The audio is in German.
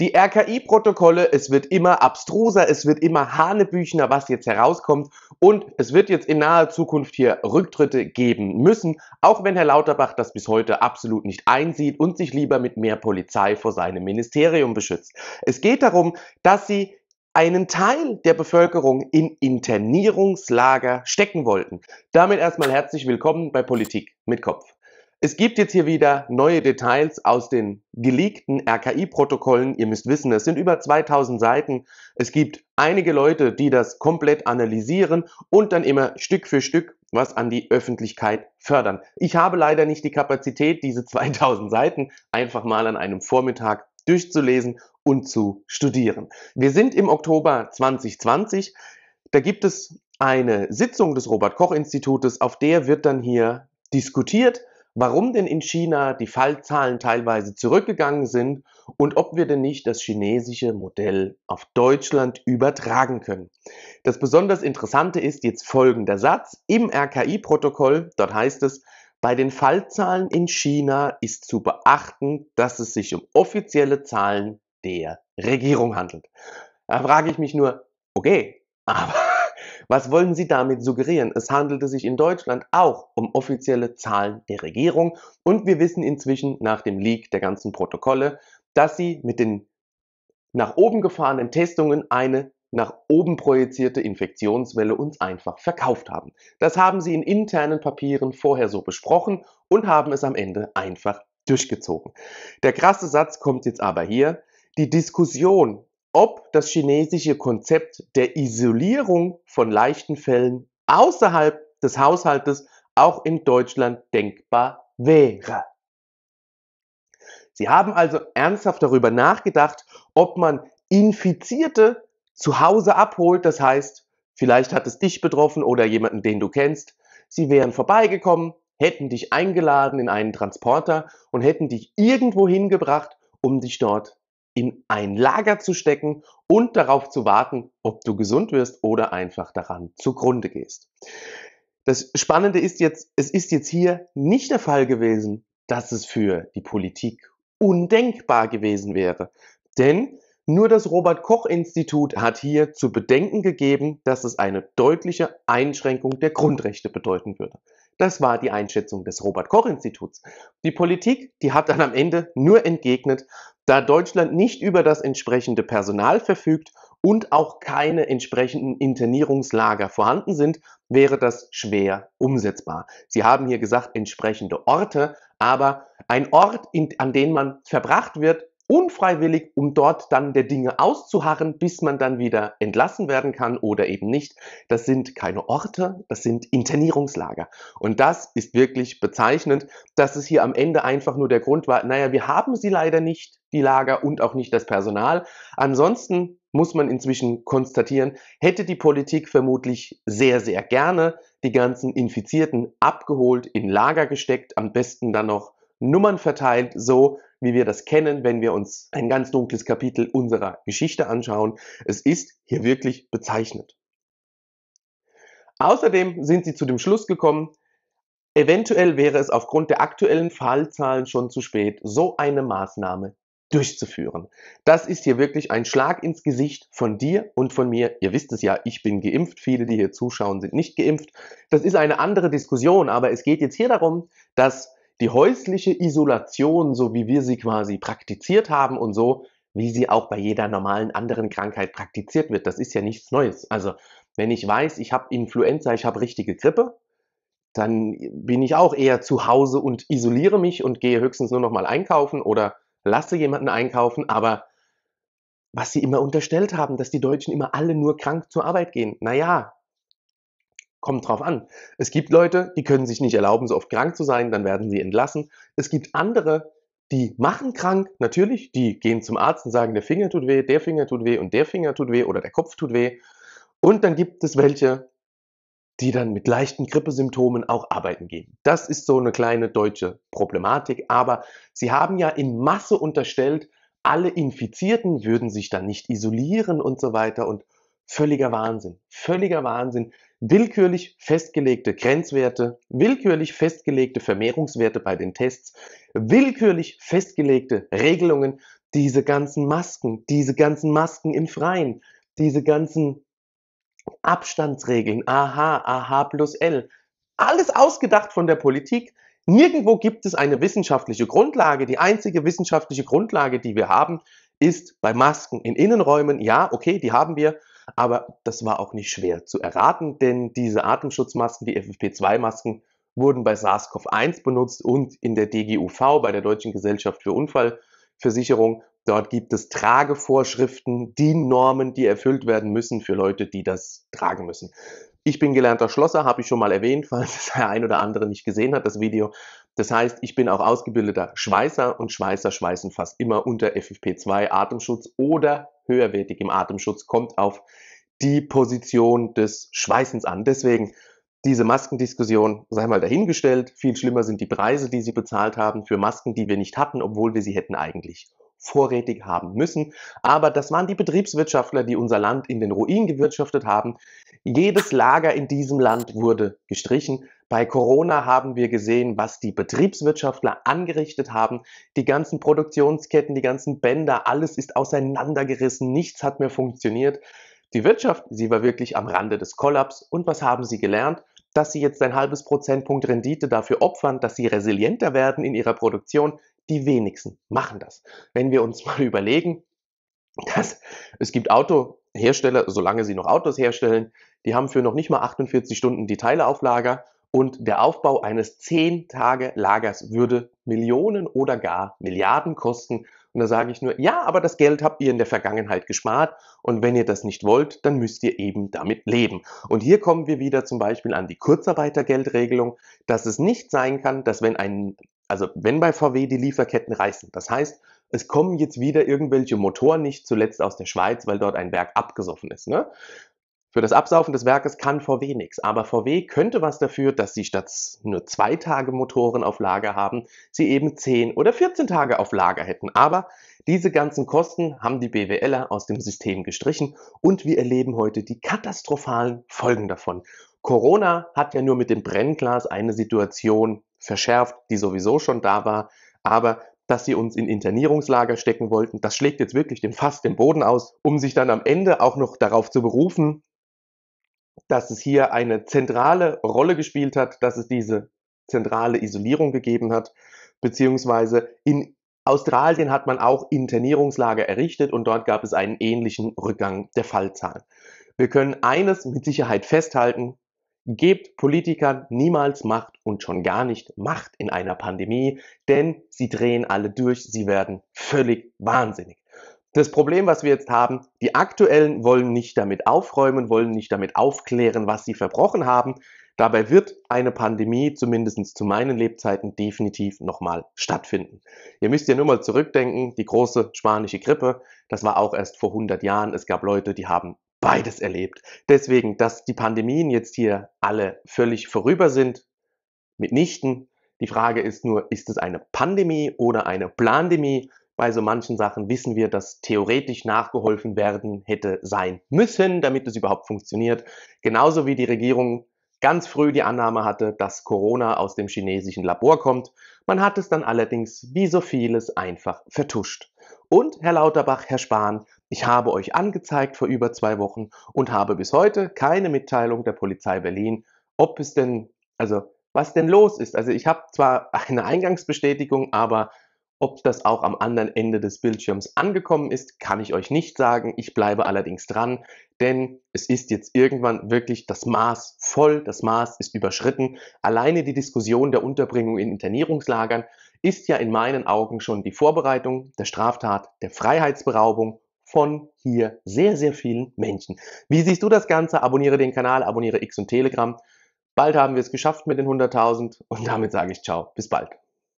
Die RKI-Protokolle, es wird immer abstruser, es wird immer hanebüchener, was jetzt herauskommt. Und es wird jetzt in naher Zukunft hier Rücktritte geben müssen, auch wenn Herr Lauterbach das bis heute absolut nicht einsieht und sich lieber mit mehr Polizei vor seinem Ministerium beschützt. Es geht darum, dass Sie einen Teil der Bevölkerung in Internierungslager stecken wollten. Damit erstmal herzlich willkommen bei Politik mit Kopf. Es gibt jetzt hier wieder neue Details aus den geleakten RKI-Protokollen. Ihr müsst wissen, es sind über 2000 Seiten. Es gibt einige Leute, die das komplett analysieren und dann immer Stück für Stück was an die Öffentlichkeit fördern. Ich habe leider nicht die Kapazität, diese 2000 Seiten einfach mal an einem Vormittag durchzulesen und zu studieren. Wir sind im Oktober 2020. Da gibt es eine Sitzung des Robert Koch Institutes, auf der wird dann hier diskutiert warum denn in China die Fallzahlen teilweise zurückgegangen sind und ob wir denn nicht das chinesische Modell auf Deutschland übertragen können. Das besonders Interessante ist jetzt folgender Satz im RKI-Protokoll, dort heißt es, bei den Fallzahlen in China ist zu beachten, dass es sich um offizielle Zahlen der Regierung handelt. Da frage ich mich nur, okay, aber was wollen Sie damit suggerieren? Es handelte sich in Deutschland auch um offizielle Zahlen der Regierung und wir wissen inzwischen nach dem Leak der ganzen Protokolle, dass sie mit den nach oben gefahrenen Testungen eine nach oben projizierte Infektionswelle uns einfach verkauft haben. Das haben sie in internen Papieren vorher so besprochen und haben es am Ende einfach durchgezogen. Der krasse Satz kommt jetzt aber hier. Die Diskussion ob das chinesische Konzept der Isolierung von leichten Fällen außerhalb des Haushaltes auch in Deutschland denkbar wäre. Sie haben also ernsthaft darüber nachgedacht, ob man Infizierte zu Hause abholt, das heißt, vielleicht hat es dich betroffen oder jemanden, den du kennst, sie wären vorbeigekommen, hätten dich eingeladen in einen Transporter und hätten dich irgendwo hingebracht, um dich dort in ein Lager zu stecken und darauf zu warten, ob du gesund wirst oder einfach daran zugrunde gehst. Das Spannende ist jetzt, es ist jetzt hier nicht der Fall gewesen, dass es für die Politik undenkbar gewesen wäre. Denn nur das Robert Koch Institut hat hier zu bedenken gegeben, dass es eine deutliche Einschränkung der Grundrechte bedeuten würde. Das war die Einschätzung des Robert Koch Instituts. Die Politik, die hat dann am Ende nur entgegnet, da Deutschland nicht über das entsprechende Personal verfügt und auch keine entsprechenden Internierungslager vorhanden sind, wäre das schwer umsetzbar. Sie haben hier gesagt, entsprechende Orte, aber ein Ort, in, an den man verbracht wird, unfreiwillig, um dort dann der Dinge auszuharren, bis man dann wieder entlassen werden kann oder eben nicht. Das sind keine Orte, das sind Internierungslager. Und das ist wirklich bezeichnend, dass es hier am Ende einfach nur der Grund war, naja, wir haben sie leider nicht, die Lager und auch nicht das Personal. Ansonsten muss man inzwischen konstatieren, hätte die Politik vermutlich sehr, sehr gerne die ganzen Infizierten abgeholt, in Lager gesteckt, am besten dann noch Nummern verteilt, so wie wir das kennen, wenn wir uns ein ganz dunkles Kapitel unserer Geschichte anschauen. Es ist hier wirklich bezeichnet. Außerdem sind sie zu dem Schluss gekommen, eventuell wäre es aufgrund der aktuellen Fallzahlen schon zu spät, so eine Maßnahme durchzuführen. Das ist hier wirklich ein Schlag ins Gesicht von dir und von mir. Ihr wisst es ja, ich bin geimpft, viele, die hier zuschauen, sind nicht geimpft. Das ist eine andere Diskussion, aber es geht jetzt hier darum, dass die häusliche Isolation, so wie wir sie quasi praktiziert haben und so, wie sie auch bei jeder normalen anderen Krankheit praktiziert wird, das ist ja nichts Neues. Also wenn ich weiß, ich habe Influenza, ich habe richtige Grippe, dann bin ich auch eher zu Hause und isoliere mich und gehe höchstens nur noch mal einkaufen oder lasse jemanden einkaufen, aber was sie immer unterstellt haben, dass die Deutschen immer alle nur krank zur Arbeit gehen. Naja, Kommt drauf an. Es gibt Leute, die können sich nicht erlauben, so oft krank zu sein, dann werden sie entlassen. Es gibt andere, die machen krank, natürlich, die gehen zum Arzt und sagen, der Finger tut weh, der Finger tut weh und der Finger tut weh oder der Kopf tut weh. Und dann gibt es welche, die dann mit leichten Grippesymptomen auch arbeiten gehen. Das ist so eine kleine deutsche Problematik, aber sie haben ja in Masse unterstellt, alle Infizierten würden sich dann nicht isolieren und so weiter und völliger Wahnsinn, völliger Wahnsinn willkürlich festgelegte Grenzwerte, willkürlich festgelegte Vermehrungswerte bei den Tests, willkürlich festgelegte Regelungen, diese ganzen Masken, diese ganzen Masken im Freien, diese ganzen Abstandsregeln, AHA, AHA plus L, alles ausgedacht von der Politik. Nirgendwo gibt es eine wissenschaftliche Grundlage. Die einzige wissenschaftliche Grundlage, die wir haben, ist bei Masken in Innenräumen. Ja, okay, die haben wir aber das war auch nicht schwer zu erraten, denn diese Atemschutzmasken, die FFP2-Masken, wurden bei SARS-CoV-1 benutzt und in der DGUV, bei der Deutschen Gesellschaft für Unfallversicherung. Dort gibt es Tragevorschriften, die Normen, die erfüllt werden müssen für Leute, die das tragen müssen. Ich bin gelernter Schlosser, habe ich schon mal erwähnt, falls der ein oder andere nicht gesehen hat, das Video. Das heißt, ich bin auch ausgebildeter Schweißer und Schweißer schweißen fast immer unter FFP2 Atemschutz oder höherwertig im Atemschutz kommt auf die Position des Schweißens an. Deswegen diese Maskendiskussion sei mal dahingestellt. Viel schlimmer sind die Preise, die sie bezahlt haben für Masken, die wir nicht hatten, obwohl wir sie hätten eigentlich vorrätig haben müssen. Aber das waren die Betriebswirtschaftler, die unser Land in den Ruin gewirtschaftet haben. Jedes Lager in diesem Land wurde gestrichen. Bei Corona haben wir gesehen, was die Betriebswirtschaftler angerichtet haben. Die ganzen Produktionsketten, die ganzen Bänder, alles ist auseinandergerissen. Nichts hat mehr funktioniert. Die Wirtschaft, sie war wirklich am Rande des Kollaps. Und was haben sie gelernt? dass sie jetzt ein halbes Prozentpunkt Rendite dafür opfern, dass sie resilienter werden in ihrer Produktion, die wenigsten machen das. Wenn wir uns mal überlegen, dass es gibt Autohersteller, solange sie noch Autos herstellen, die haben für noch nicht mal 48 Stunden die Teile auf Lager und der Aufbau eines 10 Tage Lagers würde Millionen oder gar Milliarden kosten. Und da sage ich nur, ja, aber das Geld habt ihr in der Vergangenheit gespart und wenn ihr das nicht wollt, dann müsst ihr eben damit leben. Und hier kommen wir wieder zum Beispiel an die Kurzarbeitergeldregelung, dass es nicht sein kann, dass wenn ein also wenn bei VW die Lieferketten reißen. Das heißt, es kommen jetzt wieder irgendwelche Motoren, nicht zuletzt aus der Schweiz, weil dort ein Werk abgesoffen ist. Ne? Für das Absaufen des Werkes kann VW nichts, aber VW könnte was dafür, dass sie statt nur zwei Tage Motoren auf Lager haben, sie eben 10 oder 14 Tage auf Lager hätten. Aber diese ganzen Kosten haben die BWLer aus dem System gestrichen und wir erleben heute die katastrophalen Folgen davon. Corona hat ja nur mit dem Brennglas eine Situation verschärft, die sowieso schon da war, aber dass sie uns in Internierungslager stecken wollten, das schlägt jetzt wirklich den Fass den Boden aus, um sich dann am Ende auch noch darauf zu berufen, dass es hier eine zentrale Rolle gespielt hat, dass es diese zentrale Isolierung gegeben hat, beziehungsweise in Australien hat man auch Internierungslager errichtet und dort gab es einen ähnlichen Rückgang der Fallzahlen. Wir können eines mit Sicherheit festhalten, Gebt Politikern niemals Macht und schon gar nicht Macht in einer Pandemie, denn sie drehen alle durch, sie werden völlig wahnsinnig. Das Problem, was wir jetzt haben, die Aktuellen wollen nicht damit aufräumen, wollen nicht damit aufklären, was sie verbrochen haben. Dabei wird eine Pandemie, zumindest zu meinen Lebzeiten, definitiv nochmal stattfinden. Ihr müsst ja nur mal zurückdenken, die große spanische Grippe, das war auch erst vor 100 Jahren. Es gab Leute, die haben beides erlebt. Deswegen, dass die Pandemien jetzt hier alle völlig vorüber sind, mitnichten. Die Frage ist nur, ist es eine Pandemie oder eine Plandemie? Bei so manchen Sachen wissen wir, dass theoretisch nachgeholfen werden hätte sein müssen, damit es überhaupt funktioniert. Genauso wie die Regierung ganz früh die Annahme hatte, dass Corona aus dem chinesischen Labor kommt. Man hat es dann allerdings wie so vieles einfach vertuscht. Und Herr Lauterbach, Herr Spahn, ich habe euch angezeigt vor über zwei Wochen und habe bis heute keine Mitteilung der Polizei Berlin, ob es denn, also was denn los ist. Also ich habe zwar eine Eingangsbestätigung, aber ob das auch am anderen Ende des Bildschirms angekommen ist, kann ich euch nicht sagen. Ich bleibe allerdings dran, denn es ist jetzt irgendwann wirklich das Maß voll, das Maß ist überschritten. Alleine die Diskussion der Unterbringung in Internierungslagern ist ja in meinen Augen schon die Vorbereitung der Straftat der Freiheitsberaubung von hier sehr, sehr vielen Menschen. Wie siehst du das Ganze? Abonniere den Kanal, abonniere X und Telegram. Bald haben wir es geschafft mit den 100.000 und damit sage ich ciao, bis bald.